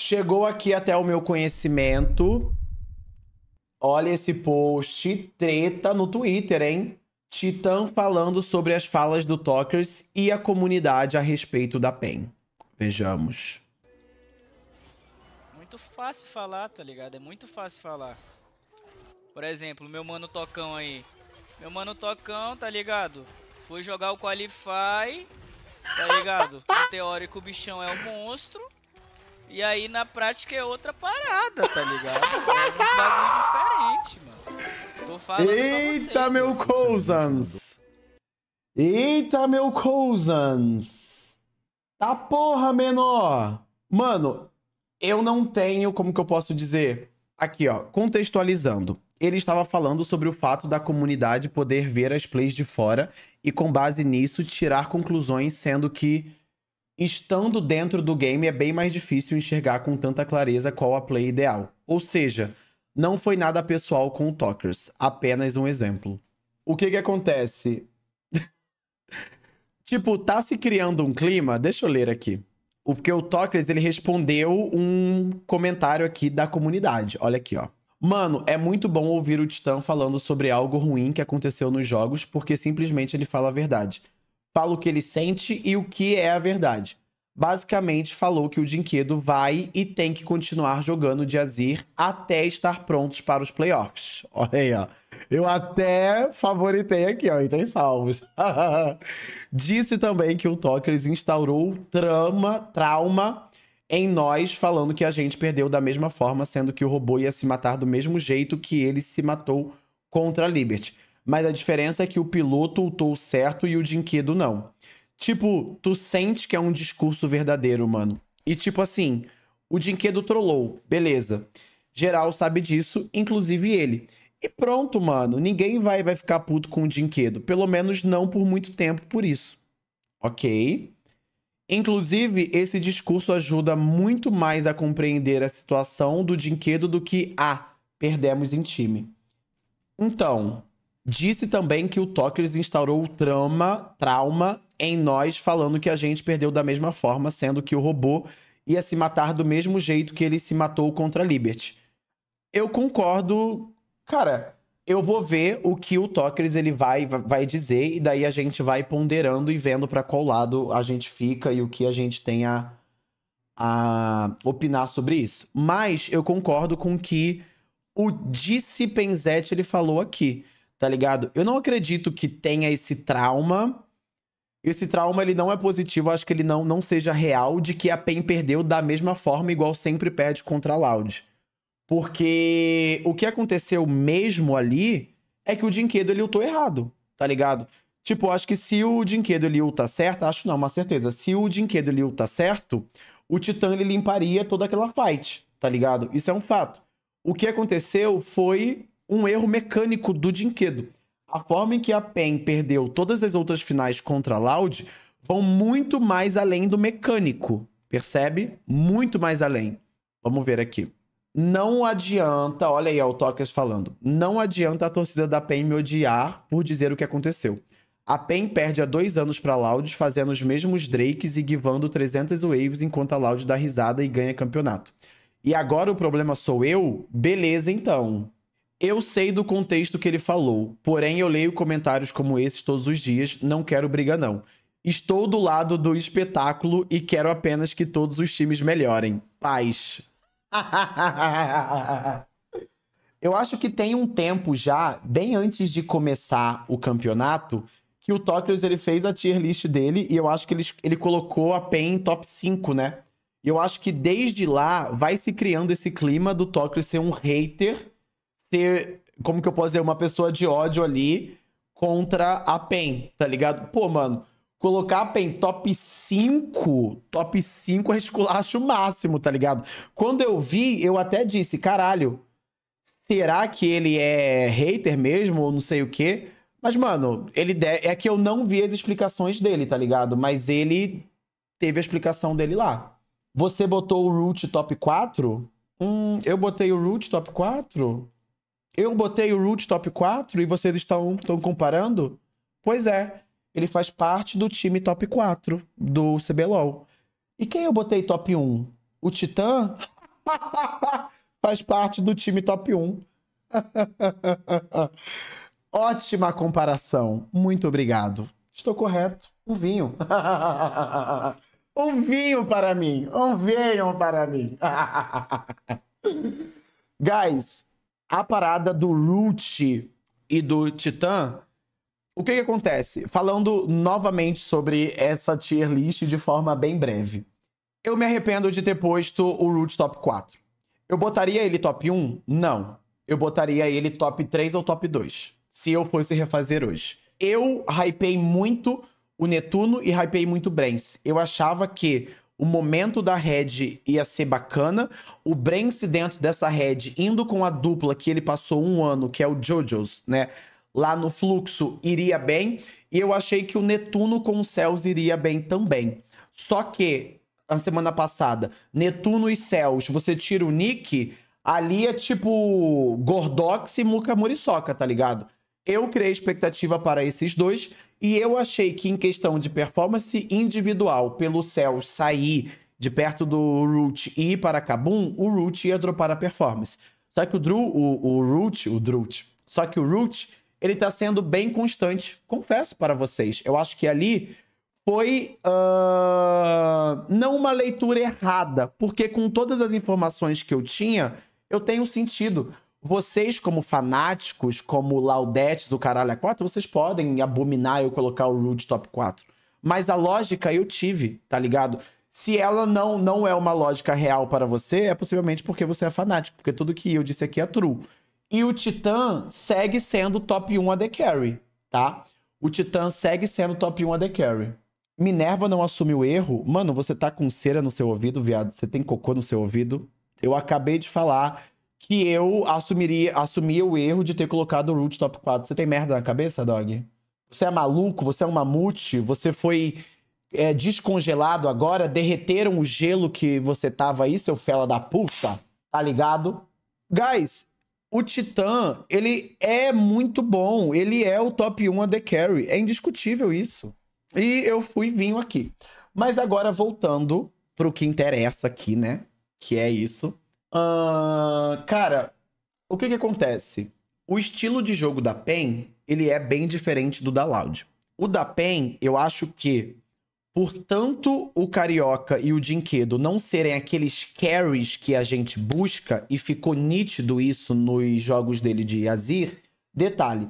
Chegou aqui até o meu conhecimento. Olha esse post, treta no Twitter, hein? Titã falando sobre as falas do Tokers e a comunidade a respeito da PEN. Vejamos. Muito fácil falar, tá ligado? É muito fácil falar. Por exemplo, meu mano Tocão aí. Meu mano Tocão, tá ligado? Foi jogar o Qualify, tá ligado? No teórico, o bichão é o monstro. E aí na prática é outra parada, tá ligado? É um bagulho diferente, mano. Tô falando Eita, vocês, meu cousins! Eita, meu cousins! Tá porra, menor! Mano, eu não tenho, como que eu posso dizer? Aqui, ó, contextualizando. Ele estava falando sobre o fato da comunidade poder ver as plays de fora e, com base nisso, tirar conclusões, sendo que estando dentro do game é bem mais difícil enxergar com tanta clareza qual a play ideal. Ou seja, não foi nada pessoal com o Talkers, apenas um exemplo. O que que acontece? tipo, tá se criando um clima, deixa eu ler aqui. Porque o Talkers, ele respondeu um comentário aqui da comunidade. Olha aqui, ó. Mano, é muito bom ouvir o Titã falando sobre algo ruim que aconteceu nos jogos, porque simplesmente ele fala a verdade fala o que ele sente e o que é a verdade. Basicamente, falou que o Dinquedo vai e tem que continuar jogando de Azir até estar prontos para os playoffs. Olha aí, ó. Eu até favoritei aqui, ó, e então, tem salvos. Disse também que o Tokers instaurou trama, trauma em nós, falando que a gente perdeu da mesma forma, sendo que o robô ia se matar do mesmo jeito que ele se matou contra a Liberty mas a diferença é que o piloto lutou certo e o Dinquedo não. Tipo, tu sente que é um discurso verdadeiro, mano. E tipo assim, o Dinquedo trollou, beleza. Geral sabe disso, inclusive ele. E pronto, mano, ninguém vai, vai ficar puto com o Dinquedo, pelo menos não por muito tempo por isso. OK? Inclusive, esse discurso ajuda muito mais a compreender a situação do Dinquedo do que a ah, perdemos em time. Então, Disse também que o Tokers instaurou trauma, trauma em nós, falando que a gente perdeu da mesma forma, sendo que o robô ia se matar do mesmo jeito que ele se matou contra a Liberty. Eu concordo, cara. Eu vou ver o que o Tokers ele vai, vai dizer e daí a gente vai ponderando e vendo para qual lado a gente fica e o que a gente tem a, a opinar sobre isso. Mas eu concordo com o que o Disse ele falou aqui tá ligado? Eu não acredito que tenha esse trauma. Esse trauma, ele não é positivo, acho que ele não, não seja real de que a PEN perdeu da mesma forma, igual sempre perde contra a Loud. Porque o que aconteceu mesmo ali é que o Dinquedo, ele lutou errado, tá ligado? Tipo, acho que se o Dinquedo, ele luta certo, acho não, uma certeza, se o Dinquedo, ele luta certo, o Titã, ele limparia toda aquela fight, tá ligado? Isso é um fato. O que aconteceu foi um erro mecânico do Dinquedo. A forma em que a PEN perdeu todas as outras finais contra a Loud vão muito mais além do mecânico, percebe? Muito mais além. Vamos ver aqui. Não adianta, olha aí ó, o Tokers falando, não adianta a torcida da PEN me odiar por dizer o que aconteceu. A PEN perde há dois anos para a Loud, fazendo os mesmos Drakes e givando 300 waves enquanto a Loud dá risada e ganha campeonato. E agora o problema sou eu? Beleza então. Eu sei do contexto que ele falou, porém eu leio comentários como esses todos os dias, não quero briga não. Estou do lado do espetáculo e quero apenas que todos os times melhorem. Paz. eu acho que tem um tempo já, bem antes de começar o campeonato, que o Tokers ele fez a tier list dele e eu acho que ele, ele colocou a PEN top 5, né? E eu acho que desde lá vai se criando esse clima do Tokers ser um hater ser, como que eu posso dizer, uma pessoa de ódio ali contra a PEN, tá ligado? Pô, mano, colocar a PEN top 5, top 5 é esculacho máximo, tá ligado? Quando eu vi, eu até disse, caralho, será que ele é hater mesmo ou não sei o quê? Mas, mano, ele de... é que eu não vi as explicações dele, tá ligado? Mas ele teve a explicação dele lá. Você botou o Root top 4? Hum, eu botei o Root top 4? Eu botei o Root top 4 e vocês estão, estão comparando? Pois é, ele faz parte do time top 4 do CBLOL. E quem eu botei top 1? O Titã? faz parte do time top 1. Ótima comparação. Muito obrigado. Estou correto. Um vinho. um vinho para mim. Um vinho para mim. Guys, a parada do Root e do Titã, o que, que acontece? Falando novamente sobre essa tier list de forma bem breve. Eu me arrependo de ter posto o Root top 4. Eu botaria ele top 1? Não. Eu botaria ele top 3 ou top 2, se eu fosse refazer hoje. Eu hypei muito o Netuno e hypei muito o Brence. Eu achava que o momento da Red ia ser bacana. O Brence dentro dessa Red, indo com a dupla que ele passou um ano, que é o Jojo's, né? Lá no fluxo, iria bem. E eu achei que o Netuno com o Céus iria bem também. Só que, a semana passada, Netuno e Céus, você tira o Nick, ali é tipo Gordox e Muca Muriçoca, tá ligado? Eu criei expectativa para esses dois e eu achei que, em questão de performance individual, pelo céu sair de perto do Root e ir para Kabum, o Root ia dropar a performance. Só que o Drew, o, o Root, o drut. só que o Root, ele tá sendo bem constante, confesso para vocês. Eu acho que ali foi uh, não uma leitura errada, porque com todas as informações que eu tinha, eu tenho sentido. Vocês, como fanáticos, como Laudetes, o caralho é a 4, vocês podem abominar eu colocar o Rude top 4. Mas a lógica eu tive, tá ligado? Se ela não, não é uma lógica real para você, é possivelmente porque você é fanático, porque tudo que eu disse aqui é true. E o Titã segue sendo top 1 AD Carry, tá? O Titã segue sendo top 1 AD Carry. Minerva não assume o erro. Mano, você tá com cera no seu ouvido, viado. Você tem cocô no seu ouvido. Eu acabei de falar que eu assumiria, assumia o erro de ter colocado o Root top 4. Você tem merda na cabeça, Dog? Você é maluco? Você é um mamute? Você foi é, descongelado agora? Derreteram o gelo que você tava aí, seu fela da puta? Tá ligado? Guys, o Titã, ele é muito bom. Ele é o top 1 a The Carry. É indiscutível isso. E eu fui vinho aqui. Mas agora voltando pro que interessa aqui, né? Que é isso. Uh, cara, o que que acontece? O estilo de jogo da PEN, ele é bem diferente do da Loud. O da PEN, eu acho que, por tanto o Carioca e o Dinquedo não serem aqueles carries que a gente busca, e ficou nítido isso nos jogos dele de Azir, detalhe,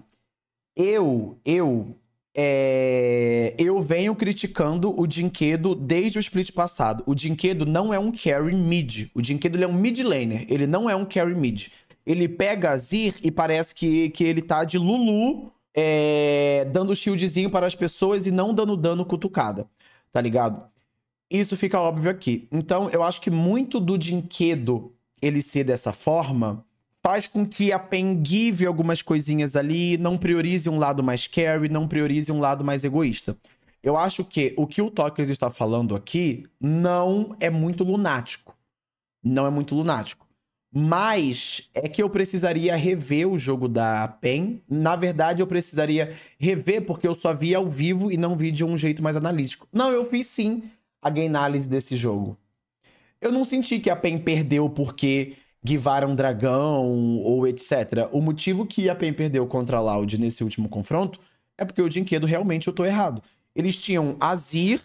eu, eu é... eu venho criticando o Dinquedo desde o split passado. O Dinquedo não é um carry mid. O Dinquedo é um mid laner. Ele não é um carry mid. Ele pega a Zir e parece que, que ele tá de Lulu é... dando shieldzinho para as pessoas e não dando dano cutucada. Tá ligado? Isso fica óbvio aqui. Então, eu acho que muito do Dinquedo ele ser dessa forma faz com que a Pen give algumas coisinhas ali, não priorize um lado mais carry, não priorize um lado mais egoísta. Eu acho que o que o Tokers está falando aqui não é muito lunático. Não é muito lunático. Mas é que eu precisaria rever o jogo da PEN. Na verdade, eu precisaria rever porque eu só vi ao vivo e não vi de um jeito mais analítico. Não, eu fiz sim a game análise desse jogo. Eu não senti que a PEN perdeu porque Guivara um dragão ou etc. O motivo que a PEN perdeu contra a Loud nesse último confronto é porque o Dinquedo realmente eu tô errado. Eles tinham Azir,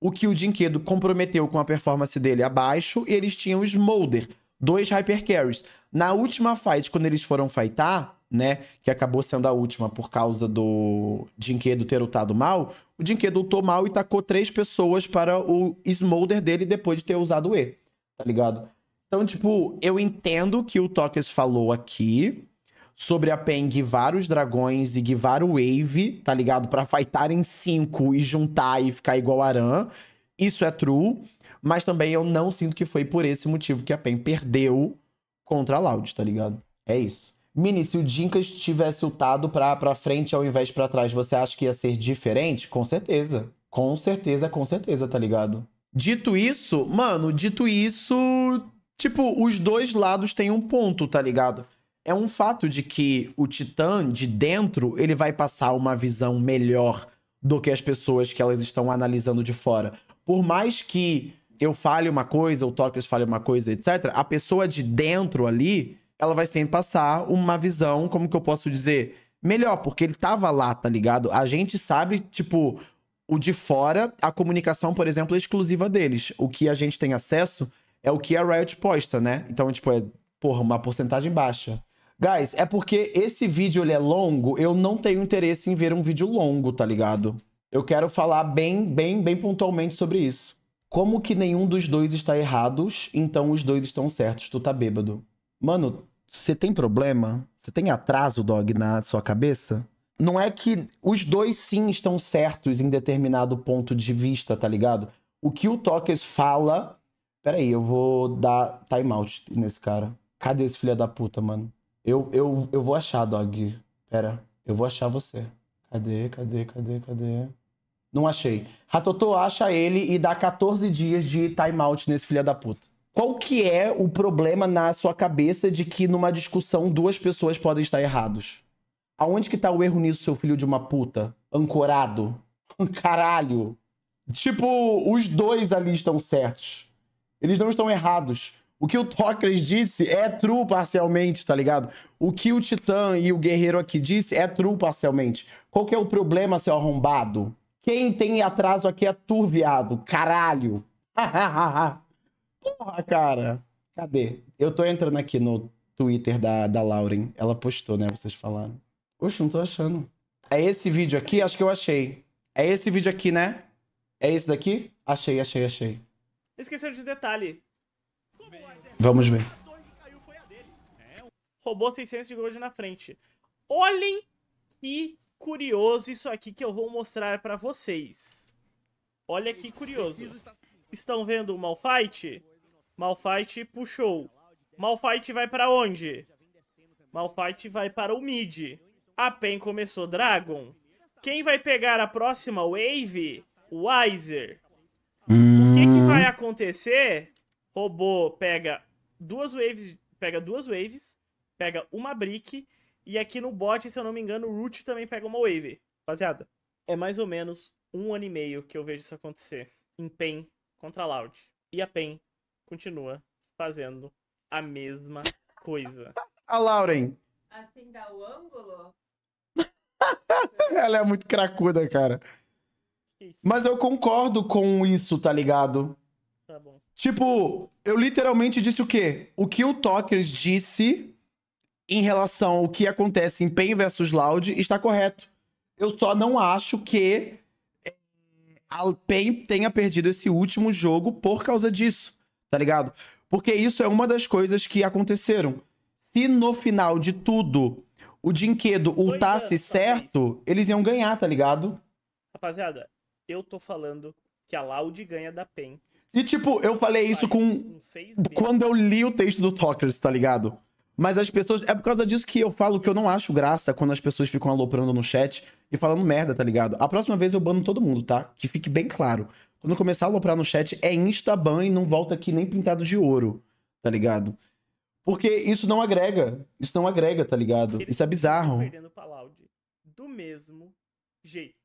o que o Dinquedo comprometeu com a performance dele abaixo, e eles tinham Smolder, dois Hypercarries. Na última fight, quando eles foram fightar, né, que acabou sendo a última por causa do Dinquedo ter lutado mal, o Dinquedo lutou mal e tacou três pessoas para o Smolder dele depois de ter usado o E, tá ligado? Então, tipo, eu entendo que o Tokers falou aqui sobre a PEN guivar os dragões e guivar o Wave, tá ligado? Pra fightar em cinco e juntar e ficar igual Aran. Isso é true. Mas também eu não sinto que foi por esse motivo que a PEN perdeu contra a Loud, tá ligado? É isso. Mini, se o Jinkas tivesse lutado pra, pra frente ao invés de pra trás, você acha que ia ser diferente? Com certeza. Com certeza, com certeza, tá ligado? Dito isso, mano, dito isso, Tipo, os dois lados têm um ponto, tá ligado? É um fato de que o Titã, de dentro, ele vai passar uma visão melhor do que as pessoas que elas estão analisando de fora. Por mais que eu fale uma coisa, o Tokers fale uma coisa, etc., a pessoa de dentro ali, ela vai sempre passar uma visão, como que eu posso dizer? Melhor, porque ele tava lá, tá ligado? A gente sabe, tipo, o de fora, a comunicação, por exemplo, é exclusiva deles. O que a gente tem acesso é o que a Riot posta, né? Então, tipo, é, porra, uma porcentagem baixa. Guys, é porque esse vídeo ele é longo, eu não tenho interesse em ver um vídeo longo, tá ligado? Eu quero falar bem, bem, bem pontualmente sobre isso. Como que nenhum dos dois está errados, então os dois estão certos, tu tá bêbado. Mano, você tem problema? Você tem atraso, dog, na sua cabeça? Não é que os dois sim estão certos em determinado ponto de vista, tá ligado? O que o Tokers fala Peraí, eu vou dar timeout nesse cara. Cadê esse filho da puta, mano? Eu, eu, eu vou achar, dog. Pera, eu vou achar você. Cadê, cadê, cadê, cadê? Não achei. Ratotô acha ele e dá 14 dias de timeout nesse filho da puta. Qual que é o problema na sua cabeça de que numa discussão duas pessoas podem estar errados? Aonde que tá o erro nisso, seu filho de uma puta? Ancorado? Caralho! Tipo, os dois ali estão certos. Eles não estão errados. O que o Tocres disse é true parcialmente, tá ligado? O que o Titã e o Guerreiro aqui disse é true parcialmente. Qual que é o problema, seu arrombado? Quem tem atraso aqui é turviado, Caralho. Porra, cara. Cadê? Eu tô entrando aqui no Twitter da, da Lauren. Ela postou, né? Vocês falaram. Oxe, não tô achando. É esse vídeo aqui? Acho que eu achei. É esse vídeo aqui, né? É esse daqui? Achei, achei, achei. Esqueceram de detalhe. Vamos ver. Robô 600 de gold na frente. Olhem que curioso isso aqui que eu vou mostrar pra vocês. Olha que curioso. Estão vendo o Malfight? Malfight puxou. Malfight vai para onde? Malfight vai para o mid. A PEN começou Dragon. Quem vai pegar a próxima wave? Wiser. Hum. Uhum. vai acontecer? Robô pega duas waves, pega duas waves, pega uma brick, e aqui no bot, se eu não me engano, o Root também pega uma wave. Rapaziada, é mais ou menos um ano e meio que eu vejo isso acontecer em PEN contra Loud. E a PEN continua fazendo a mesma coisa. A Lauren. Assim dá o ângulo? Ela é muito cracuda, cara. Mas eu concordo com isso, tá ligado? Tá tipo, eu literalmente disse o quê? O que o Tokers disse em relação ao que acontece em Pain versus Loud está correto. Eu só não acho que é, a Pain tenha perdido esse último jogo por causa disso, tá ligado? Porque isso é uma das coisas que aconteceram. Se no final de tudo o Dinquedo ultasse é, certo, eles iam ganhar, tá ligado? Rapaziada, eu tô falando que a Loud ganha da PEN e, tipo, eu falei isso com. Quando eu li o texto do Talkers, tá ligado? Mas as pessoas. É por causa disso que eu falo que eu não acho graça quando as pessoas ficam aloprando no chat e falando merda, tá ligado? A próxima vez eu bano todo mundo, tá? Que fique bem claro. Quando começar a aloprar no chat, é insta-ban e não volta aqui nem pintado de ouro, tá ligado? Porque isso não agrega. Isso não agrega, tá ligado? Isso é bizarro. Do mesmo jeito.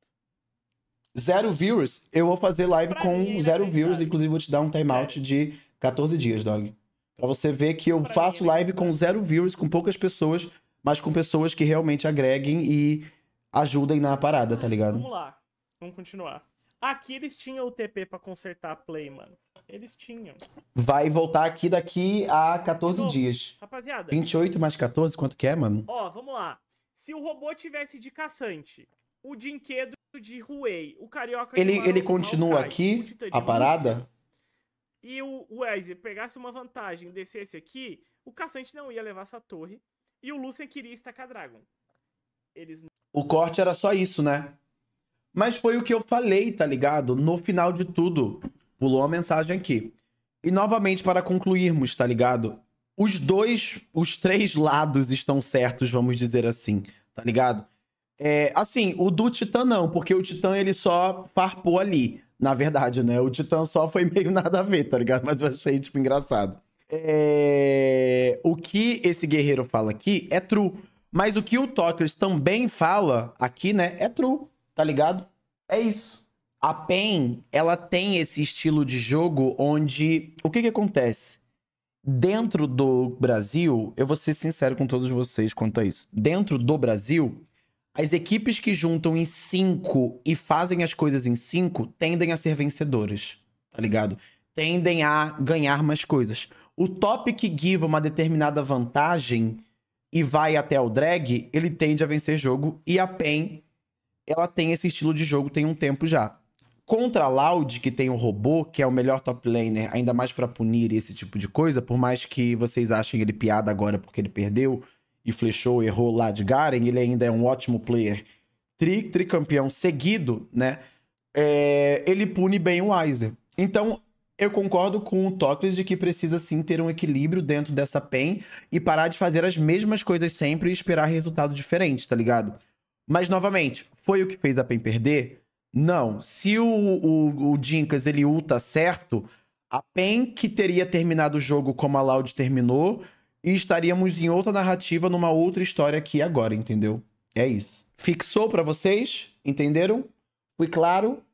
Zero viewers, eu vou fazer live pra com mim, zero viewers. Inclusive, vou te dar um timeout de 14 dias, dog. Pra você ver que eu pra faço mim, live com zero viewers, com poucas pessoas, mas com pessoas que realmente agreguem e ajudem na parada, tá ligado? Vamos lá. Vamos continuar. Aqui eles tinham o TP pra consertar a play, mano. Eles tinham. Vai voltar aqui daqui a 14 novo, dias. Rapaziada. 28 mais 14, quanto que é, mano? Ó, vamos lá. Se o robô tivesse de caçante, o Dinquedo de Huey, o carioca Ele, ele continua Maokai, aqui a parada? e o Wesley pegasse uma vantagem, descesse aqui, o caçante não ia levar essa torre e o Lucian queria estacar Dragon. Eles O corte era só isso, né? Mas foi o que eu falei, tá ligado? No final de tudo, pulou a mensagem aqui. E novamente para concluirmos, tá ligado? Os dois, os três lados estão certos, vamos dizer assim, tá ligado? É, assim, o do Titã não, porque o Titã ele só farpou ali, na verdade, né? O Titã só foi meio nada a ver, tá ligado? Mas eu achei, tipo, engraçado. É... O que esse guerreiro fala aqui é true. Mas o que o Tokers também fala aqui, né? É true, tá ligado? É isso. A PEN, ela tem esse estilo de jogo onde. O que que acontece? Dentro do Brasil, eu vou ser sincero com todos vocês quanto a isso. Dentro do Brasil, as equipes que juntam em cinco e fazem as coisas em cinco tendem a ser vencedoras, tá ligado? Tendem a ganhar mais coisas. O top que give uma determinada vantagem e vai até o drag, ele tende a vencer jogo. E a PEN, ela tem esse estilo de jogo tem um tempo já. Contra a Loud, que tem o robô, que é o melhor top laner, ainda mais para punir esse tipo de coisa, por mais que vocês achem ele piada agora porque ele perdeu, e flechou, errou lá de Garen, ele ainda é um ótimo player tri, tricampeão seguido, né? É, ele pune bem o Weiser. Então, eu concordo com o Tocles de que precisa sim ter um equilíbrio dentro dessa PEN e parar de fazer as mesmas coisas sempre e esperar resultado diferente, tá ligado? Mas, novamente, foi o que fez a PEN perder? Não. Se o, o, o Dinkas, ele ulta certo, a PEN que teria terminado o jogo como a Loud terminou, e estaríamos em outra narrativa, numa outra história aqui agora, entendeu? É isso. Fixou para vocês? Entenderam? Fui claro?